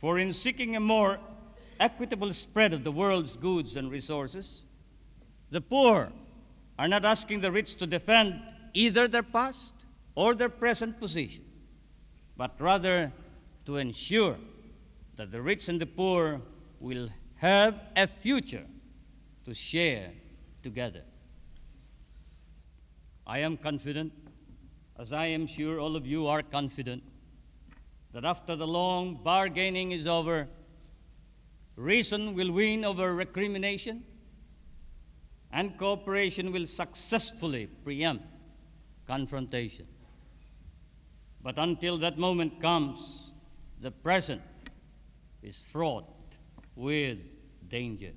For in seeking a more equitable spread of the world's goods and resources, the poor are not asking the rich to defend either their past or their present position, but rather to ensure that the rich and the poor will have a future to share together. I am confident, as I am sure all of you are confident, that after the long bargaining is over, reason will win over recrimination and cooperation will successfully preempt confrontation. But until that moment comes, the present is fraught with danger.